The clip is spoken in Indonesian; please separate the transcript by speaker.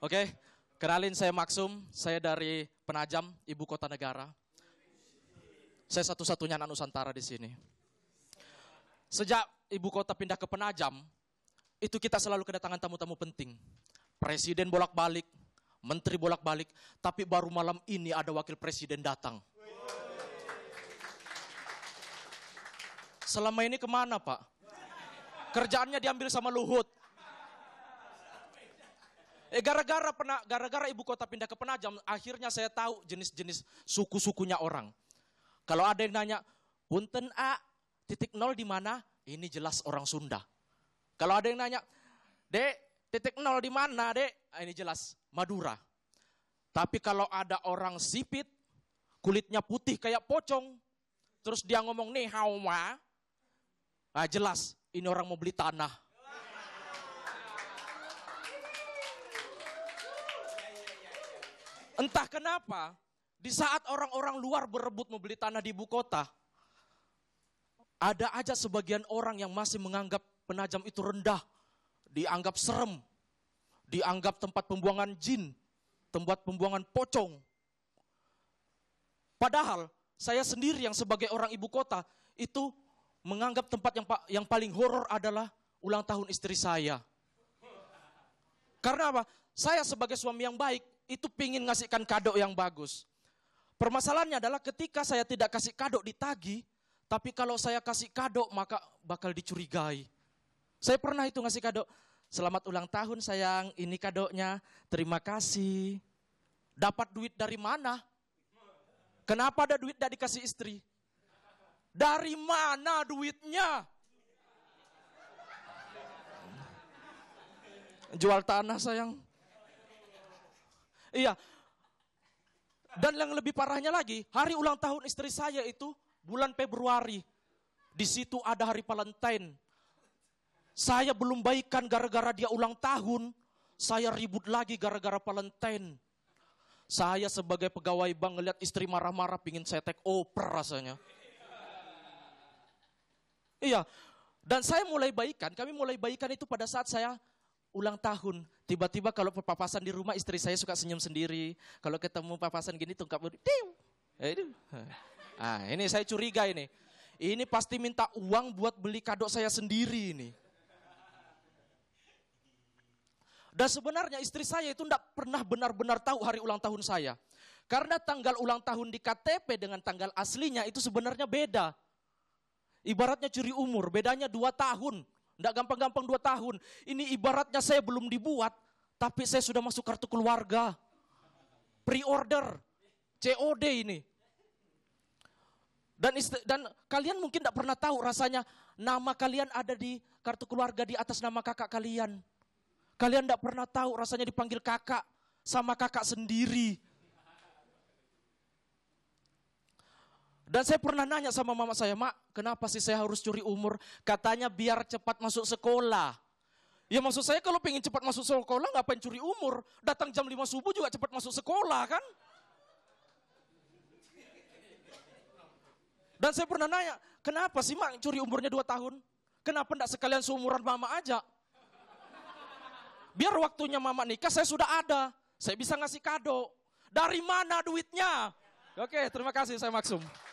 Speaker 1: Oke, okay? kenalin saya Maksum, saya dari Penajam, ibu kota negara. Saya satu-satunya anak Nusantara di sini. Sejak ibu kota pindah ke Penajam, itu kita selalu kedatangan tamu-tamu penting. Presiden bolak-balik, menteri bolak-balik, tapi baru malam ini ada wakil presiden datang. Selama ini kemana Pak? Kerjaannya diambil sama Luhut, Eh gara-gara pernah gara-gara ibu kota pindah ke Penajam, akhirnya saya tahu jenis-jenis suku-sukunya orang. Kalau ada yang nanya, punten A titik nol di mana? Ini jelas orang Sunda. Kalau ada yang nanya, Dek, titik nol di mana, Dek? Ah, ini jelas Madura. Tapi kalau ada orang sipit, kulitnya putih kayak pocong, terus dia ngomong nih hawa, Ah, jelas ini orang mau beli tanah. Entah kenapa, di saat orang-orang luar berebut membeli tanah di ibu kota, ada aja sebagian orang yang masih menganggap penajam itu rendah, dianggap serem, dianggap tempat pembuangan jin, tempat pembuangan pocong. Padahal saya sendiri yang sebagai orang ibu kota itu menganggap tempat yang yang paling horor adalah ulang tahun istri saya. Karena apa? Saya sebagai suami yang baik itu pingin ngasihkan kado yang bagus. Permasalahannya adalah ketika saya tidak kasih kado ditagi, tapi kalau saya kasih kado maka bakal dicurigai. Saya pernah itu ngasih kado, selamat ulang tahun sayang, ini kadonya, terima kasih. Dapat duit dari mana? Kenapa ada duit tidak dikasih istri? Dari mana duitnya? Jual tanah sayang. Iya. Dan yang lebih parahnya lagi, hari ulang tahun istri saya itu bulan Februari. Di situ ada hari Valentine. Saya belum baikan gara-gara dia ulang tahun. Saya ribut lagi gara-gara Valentine. Saya sebagai pegawai bank ngeliat istri marah-marah pingin saya take over rasanya. Iya. Dan saya mulai baikan, kami mulai baikan itu pada saat saya ulang tahun. Tiba-tiba kalau papasan di rumah istri saya suka senyum sendiri. Kalau ketemu papasan gini tungkap budi. Eh, ah, ini saya curiga ini. Ini pasti minta uang buat beli kado saya sendiri ini. Dan sebenarnya istri saya itu tidak pernah benar-benar tahu hari ulang tahun saya. Karena tanggal ulang tahun di KTP dengan tanggal aslinya itu sebenarnya beda. Ibaratnya curi umur, bedanya dua tahun. Tidak gampang-gampang dua tahun. Ini ibaratnya saya belum dibuat, tapi saya sudah masuk kartu keluarga. Pre-order. COD ini. Dan, istri, dan kalian mungkin tidak pernah tahu rasanya nama kalian ada di kartu keluarga di atas nama kakak kalian. Kalian tidak pernah tahu rasanya dipanggil kakak sama kakak sendiri. Dan saya pernah nanya sama mama saya, Mak, kenapa sih saya harus curi umur? Katanya biar cepat masuk sekolah. Ya maksud saya kalau pengen cepat masuk sekolah, ngapain curi umur? Datang jam 5 subuh juga cepat masuk sekolah kan? Dan saya pernah nanya, kenapa sih Mak curi umurnya 2 tahun? Kenapa enggak sekalian seumuran mama aja? Biar waktunya mama nikah saya sudah ada. Saya bisa ngasih kado. Dari mana duitnya? Oke, terima kasih saya maksum.